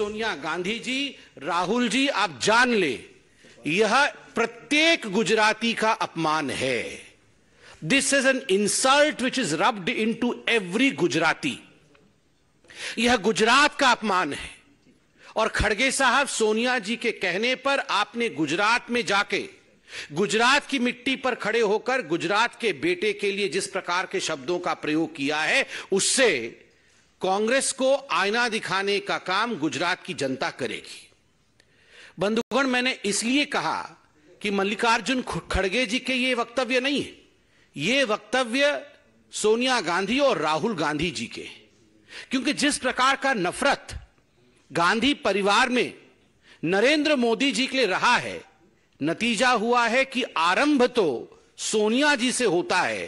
सोनिया गांधी जी राहुल जी आप जान ले यह प्रत्येक गुजराती का अपमान है this is an insult which is rubbed in to every Gujarati यह गुजरात का अपमान है और खड़गे साहब सोनिया जी के कहने पर आपने गुजरात में जाके गुजरात की मिट्टी पर खड़े होकर गुजरात के बेटे के लिए जिस प्रकार के शब्दों का प्रयोग किया है उससे कांग्रेस को आईना दिखाने का काम गुजरात की जनता करेगी बंधुगण मैंने इसलिए कहा कि मल्लिकार्जुन खड़गे जी के ये वक्तव्य नहीं है ये वक्तव्य सोनिया गांधी और राहुल गांधी जी के क्योंकि जिस प्रकार का नफरत गांधी परिवार में नरेंद्र मोदी जी के लिए रहा है नतीजा हुआ है कि आरंभ तो सोनिया जी से होता है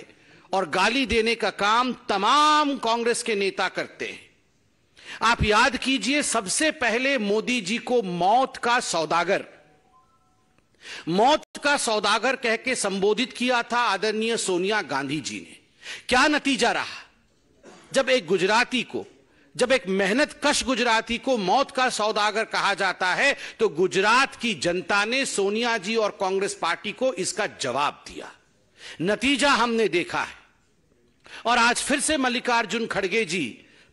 और गाली देने का काम तमाम कांग्रेस के नेता करते हैं आप याद कीजिए सबसे पहले मोदी जी को मौत का सौदागर मौत का सौदागर कहकर संबोधित किया था आदरणीय सोनिया गांधी जी ने क्या नतीजा रहा जब एक गुजराती को जब एक मेहनत कश गुजराती को मौत का सौदागर कहा जाता है तो गुजरात की जनता ने सोनिया जी और कांग्रेस पार्टी को इसका जवाब दिया नतीजा हमने देखा है और आज फिर से मल्लिकार्जुन खड़गे जी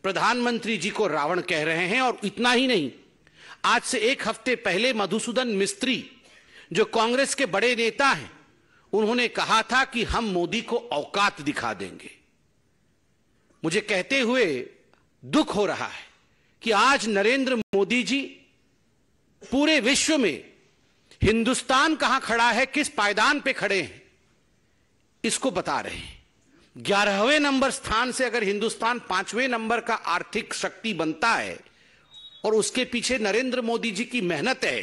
प्रधानमंत्री जी को रावण कह रहे हैं और इतना ही नहीं आज से एक हफ्ते पहले मधुसूदन मिस्त्री जो कांग्रेस के बड़े नेता हैं उन्होंने कहा था कि हम मोदी को औकात दिखा देंगे मुझे कहते हुए दुख हो रहा है कि आज नरेंद्र मोदी जी पूरे विश्व में हिंदुस्तान कहां खड़ा है किस पायदान पे खड़े हैं इसको बता रहे हैं ग्यारहवें नंबर स्थान से अगर हिंदुस्तान पांचवें नंबर का आर्थिक शक्ति बनता है और उसके पीछे नरेंद्र मोदी जी की मेहनत है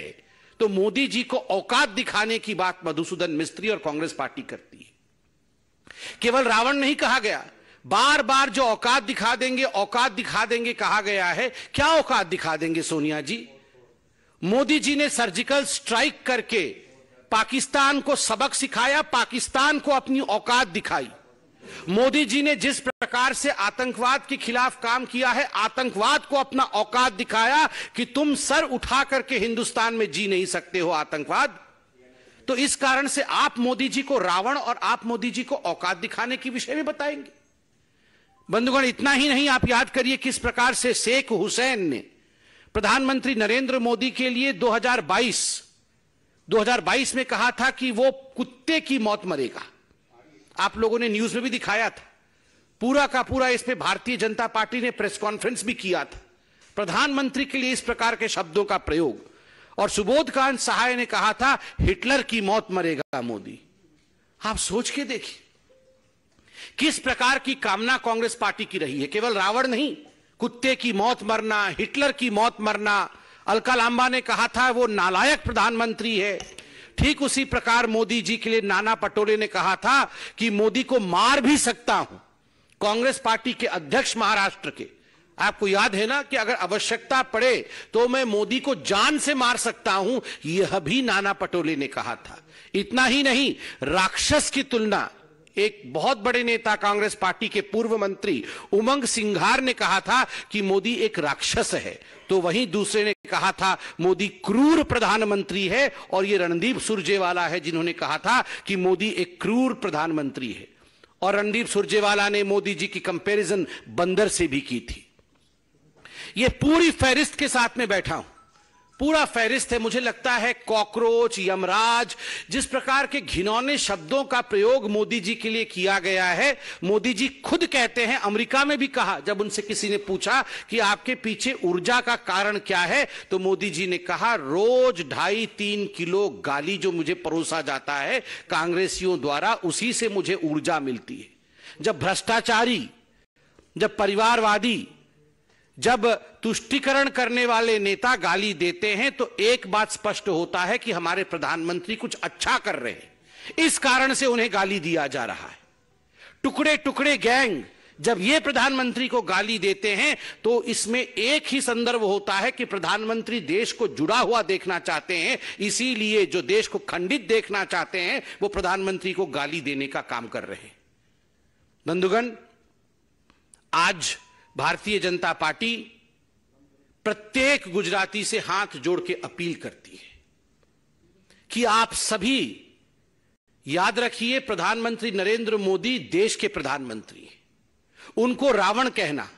तो मोदी जी को औकात दिखाने की बात मधुसूदन मिस्त्री और कांग्रेस पार्टी करती है केवल रावण नहीं कहा गया बार बार जो औकात दिखा देंगे औकात दिखा देंगे कहा गया है क्या औकात दिखा देंगे सोनिया जी मोदी जी ने सर्जिकल स्ट्राइक करके पाकिस्तान को सबक सिखाया पाकिस्तान को अपनी औकात दिखाई मोदी जी ने जिस प्रकार से आतंकवाद के खिलाफ काम किया है आतंकवाद को अपना औकात दिखाया कि तुम सर उठा करके हिंदुस्तान में जी नहीं सकते हो आतंकवाद तो इस कारण से आप मोदी जी को रावण और आप मोदी जी को औकात दिखाने के विषय में बताएंगे बंधुगण इतना ही नहीं आप याद करिए किस प्रकार से शेख हुसैन ने प्रधानमंत्री नरेंद्र मोदी के लिए 2022 2022 में कहा था कि वो कुत्ते की मौत मरेगा आप लोगों ने न्यूज में भी दिखाया था पूरा का पूरा इस पे भारतीय जनता पार्टी ने प्रेस कॉन्फ्रेंस भी किया था प्रधानमंत्री के लिए इस प्रकार के शब्दों का प्रयोग और सुबोध कांत सहाय ने कहा था हिटलर की मौत मरेगा मोदी आप सोच के देखिए किस प्रकार की कामना कांग्रेस पार्टी की रही है केवल रावण नहीं कुत्ते की मौत मरना हिटलर की मौत मरना अलका लांबा ने कहा था वो नालायक प्रधानमंत्री है ठीक उसी प्रकार मोदी जी के लिए नाना पटोले ने कहा था कि मोदी को मार भी सकता हूं कांग्रेस पार्टी के अध्यक्ष महाराष्ट्र के आपको याद है ना कि अगर आवश्यकता पड़े तो मैं मोदी को जान से मार सकता हूं यह भी नाना पटोले ने कहा था इतना ही नहीं राक्षस की तुलना एक बहुत बड़े नेता कांग्रेस पार्टी के पूर्व मंत्री उमंग सिंघार ने कहा था कि मोदी एक राक्षस है तो वहीं दूसरे ने कहा था मोदी क्रूर प्रधानमंत्री है और ये रणदीप सुरजेवाला है जिन्होंने कहा था कि मोदी एक क्रूर प्रधानमंत्री है और रणदीप सुरजेवाला ने मोदी जी की कंपैरिजन बंदर से भी की थी ये पूरी फहरिस्त के साथ में बैठा हूं पूरा फहरिस्त है मुझे लगता है कॉकरोच यमराज जिस प्रकार के घिनौने शब्दों का प्रयोग मोदी जी के लिए किया गया है मोदी जी खुद कहते हैं अमेरिका में भी कहा जब उनसे किसी ने पूछा कि आपके पीछे ऊर्जा का कारण क्या है तो मोदी जी ने कहा रोज ढाई तीन किलो गाली जो मुझे परोसा जाता है कांग्रेसियों द्वारा उसी से मुझे ऊर्जा मिलती है जब भ्रष्टाचारी जब परिवारवादी जब तुष्टिकरण करने वाले नेता गाली देते हैं तो एक बात स्पष्ट होता है कि हमारे प्रधानमंत्री कुछ अच्छा कर रहे हैं इस कारण से उन्हें गाली दिया जा रहा है टुकड़े टुकड़े गैंग जब ये प्रधानमंत्री को गाली देते हैं तो इसमें एक ही संदर्भ होता है कि प्रधानमंत्री देश को जुड़ा हुआ देखना चाहते हैं इसीलिए जो देश को खंडित देखना चाहते हैं वो प्रधानमंत्री को गाली देने का काम कर रहे हैं नंदुगन आज भारतीय जनता पार्टी प्रत्येक गुजराती से हाथ जोड़ के अपील करती है कि आप सभी याद रखिए प्रधानमंत्री नरेंद्र मोदी देश के प्रधानमंत्री हैं उनको रावण कहना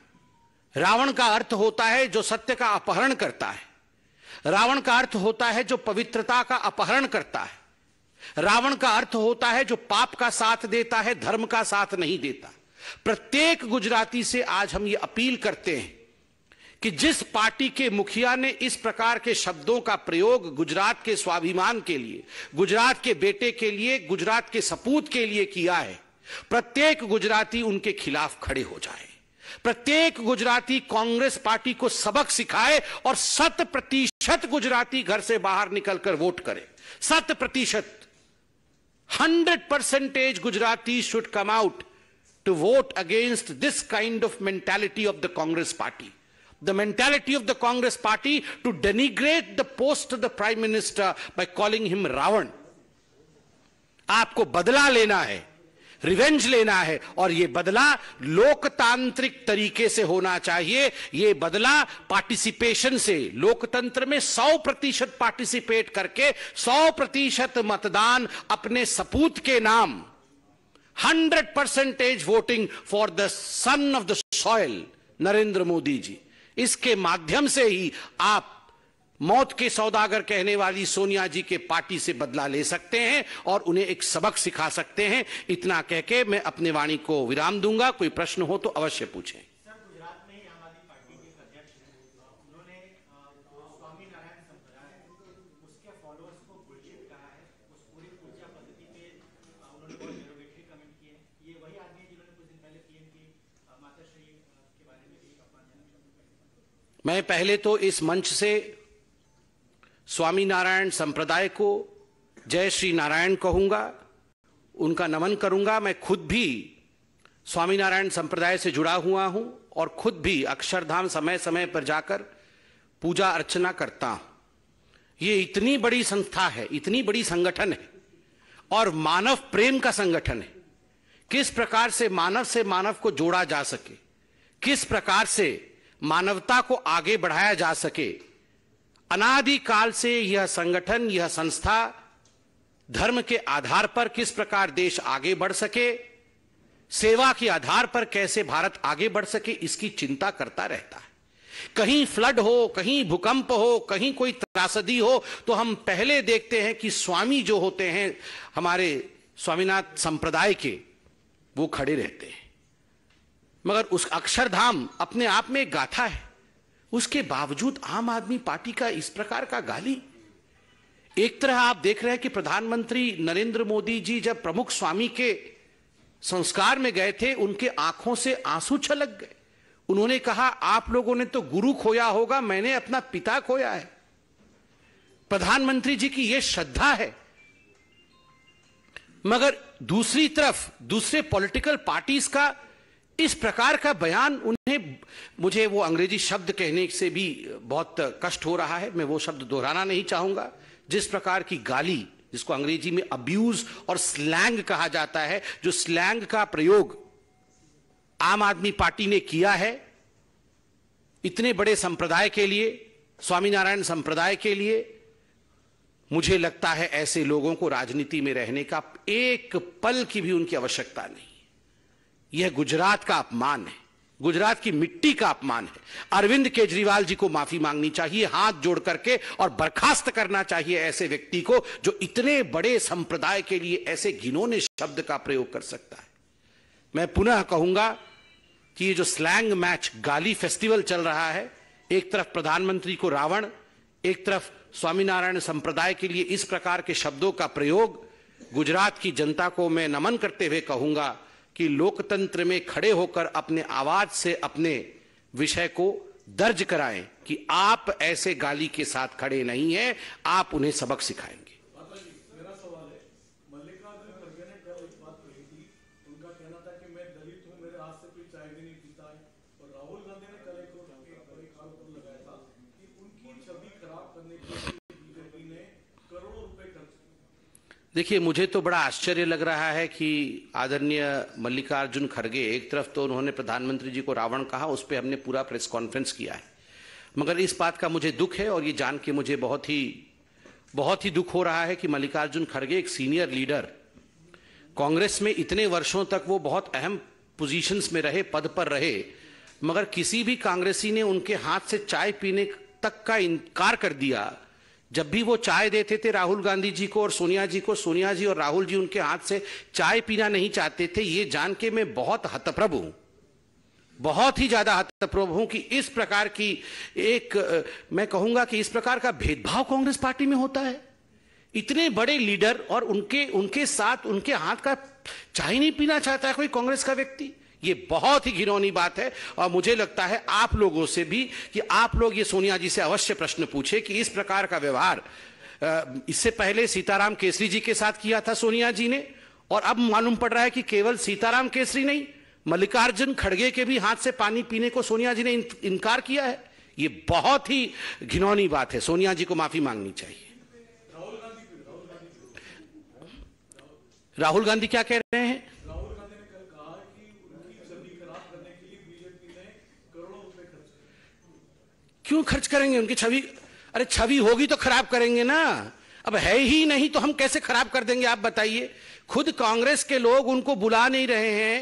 रावण का अर्थ होता है जो सत्य का अपहरण करता है रावण का अर्थ होता है जो पवित्रता का अपहरण करता है रावण का अर्थ होता है जो पाप का साथ देता है धर्म का साथ नहीं देता प्रत्येक गुजराती से आज हम ये अपील करते हैं कि जिस पार्टी के मुखिया ने इस प्रकार के शब्दों का प्रयोग गुजरात के स्वाभिमान के लिए गुजरात के बेटे के लिए गुजरात के सपूत के लिए किया है प्रत्येक गुजराती उनके खिलाफ खड़े हो जाए प्रत्येक गुजराती कांग्रेस पार्टी को सबक सिखाए और शत प्रतिशत गुजराती घर से बाहर निकलकर वोट करे शत प्रतिशत hundred percentage Gujarati should come out to vote against this kind of mentality of the Congress party. The mentality of the Congress party to denigrate the post of the Prime Minister by calling him Ravan. आपको बदला लेना है revenge लेना है और यह बदला लोकतांत्रिक तरीके से होना चाहिए यह बदला पार्टिसिपेशन से लोकतंत्र में 100 प्रतिशत पार्टिसिपेट करके 100 प्रतिशत मतदान अपने सपूत के नाम hundred percentage voting for the son of the soil Narendra Modi ji इसके माध्यम से ही आप मौत के सौदागर कहने वाली सोनिया जी के पार्टी से बदला ले सकते हैं और उन्हें एक सबक सिखा सकते हैं इतना कह के मैं अपने वाणी को विराम दूंगा कोई प्रश्न हो तो अवश्य पूछें मैं पहले तो इस मंच से स्वामी नारायण संप्रदाय को जय श्री नारायण कहूंगा उनका नमन करूंगा मैं खुद भी स्वामी नारायण संप्रदाय से जुड़ा हुआ हूं और खुद भी अक्षरधाम समय समय पर जाकर पूजा अर्चना करता हूं ये इतनी बड़ी संस्था है इतनी बड़ी संगठन है और मानव प्रेम का संगठन है किस प्रकार से मानव से मानव को जोड़ा जा सके किस प्रकार से मानवता को आगे बढ़ाया जा सके अनादिकाल से यह संगठन यह संस्था धर्म के आधार पर किस प्रकार देश आगे बढ़ सके सेवा के आधार पर कैसे भारत आगे बढ़ सके इसकी चिंता करता रहता है कहीं फ्लड हो कहीं भूकंप हो कहीं कोई त्रासदी हो तो हम पहले देखते हैं कि स्वामी जो होते हैं हमारे स्वामीनाथ संप्रदाय के वो खड़े रहते हैं मगर उस अक्षरधाम अपने आप में गाथा है उसके बावजूद आम आदमी पार्टी का इस प्रकार का गाली एक तरह आप देख रहे हैं कि प्रधानमंत्री नरेंद्र मोदी जी जब प्रमुख स्वामी के संस्कार में गए थे उनके आंखों से आंसू छलक गए उन्होंने कहा आप लोगों ने तो गुरु खोया होगा मैंने अपना पिता खोया है प्रधानमंत्री जी की यह श्रद्धा है मगर दूसरी तरफ दूसरे पॉलिटिकल पार्टीज का इस प्रकार का बयान उन्हें मुझे वो अंग्रेजी शब्द कहने से भी बहुत कष्ट हो रहा है मैं वो शब्द दोहराना नहीं चाहूंगा जिस प्रकार की गाली जिसको अंग्रेजी में अब्यूज और स्लैंग कहा जाता है जो स्लैंग का प्रयोग आम आदमी पार्टी ने किया है इतने बड़े संप्रदाय के लिए स्वामीनारायण संप्रदाय के लिए मुझे लगता है ऐसे लोगों को राजनीति में रहने का एक पल की भी उनकी आवश्यकता नहीं यह गुजरात का अपमान है गुजरात की मिट्टी का अपमान है अरविंद केजरीवाल जी को माफी मांगनी चाहिए हाथ जोड़ करके और बर्खास्त करना चाहिए ऐसे व्यक्ति को जो इतने बड़े संप्रदाय के लिए ऐसे घिनौने शब्द का प्रयोग कर सकता है मैं पुनः कहूंगा कि ये जो स्लैंग मैच गाली फेस्टिवल चल रहा है एक तरफ प्रधानमंत्री को रावण एक तरफ स्वामीनारायण संप्रदाय के लिए इस प्रकार के शब्दों का प्रयोग गुजरात की जनता को मैं नमन करते हुए कहूंगा कि लोकतंत्र में खड़े होकर अपने आवाज से अपने विषय को दर्ज कराएं कि आप ऐसे गाली के साथ खड़े नहीं हैं आप उन्हें सबक सिखाएं देखिए मुझे तो बड़ा आश्चर्य लग रहा है कि आदरणीय मल्लिकार्जुन खड़गे एक तरफ तो उन्होंने प्रधानमंत्री जी को रावण कहा उस पर हमने पूरा प्रेस कॉन्फ्रेंस किया है मगर इस बात का मुझे दुख है और ये जान के मुझे बहुत ही बहुत ही दुख हो रहा है कि मल्लिकार्जुन खड़गे एक सीनियर लीडर कांग्रेस में इतने वर्षों तक वो बहुत अहम पोजीशंस में रहे पद पर रहे मगर किसी भी कांग्रेसी ने उनके हाथ से चाय पीने तक का इनकार कर दिया जब भी वो चाय देते थे राहुल गांधी जी को और सोनिया जी को सोनिया जी और राहुल जी उनके हाथ से चाय पीना नहीं चाहते थे ये जान के मैं बहुत हतप्रभ हूं बहुत ही ज्यादा हतप्रभ हूं कि इस प्रकार की एक मैं कहूंगा कि इस प्रकार का भेदभाव कांग्रेस पार्टी में होता है इतने बड़े लीडर और उनके उनके साथ उनके हाथ का चाय नहीं पीना चाहता है कोई कांग्रेस का व्यक्ति ये बहुत ही घिरौनी बात है और मुझे लगता है आप लोगों से भी कि आप लोग ये सोनिया जी से अवश्य प्रश्न पूछे कि इस प्रकार का व्यवहार इससे पहले सीताराम केसरी जी के साथ किया था सोनिया जी ने और अब मालूम पड़ रहा है कि केवल सीताराम केसरी नहीं मल्लिकार्जुन खड़गे के भी हाथ से पानी पीने को सोनिया जी ने इनकार किया है ये बहुत ही घिनौनी बात है सोनिया जी को माफी मांगनी चाहिए राहुल गांधी क्या कह रहे हैं क्यों खर्च करेंगे उनकी छवि अरे छवि होगी तो खराब करेंगे ना अब है ही नहीं तो हम कैसे खराब कर देंगे आप बताइए खुद कांग्रेस के लोग उनको बुला नहीं रहे हैं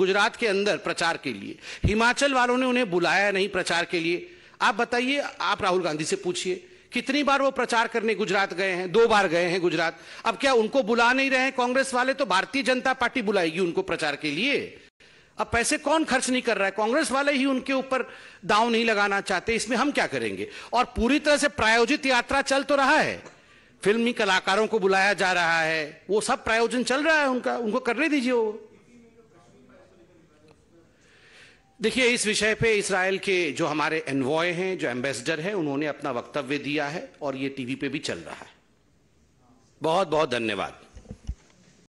गुजरात के अंदर प्रचार के लिए हिमाचल वालों ने उन्हें बुलाया नहीं प्रचार के लिए आप बताइए आप राहुल गांधी से पूछिए कितनी बार वो प्रचार करने गुजरात गए हैं दो बार गए हैं गुजरात अब क्या उनको बुला नहीं रहे हैं कांग्रेस वाले तो भारतीय जनता पार्टी बुलाएगी उनको प्रचार के लिए अब पैसे कौन खर्च नहीं कर रहा है कांग्रेस वाले ही उनके ऊपर दाव नहीं लगाना चाहते इसमें हम क्या करेंगे और पूरी तरह से प्रायोजित यात्रा चल तो रहा है फिल्मी कलाकारों को बुलाया जा रहा है वो सब प्रायोजन चल रहा है उनका उनको करने दीजिए वो देखिए इस विषय पे इसराइल के जो हमारे एनवॉय हैं जो एम्बेसडर हैं उन्होंने अपना वक्तव्य दिया है और ये टीवी पे भी चल रहा है बहुत बहुत धन्यवाद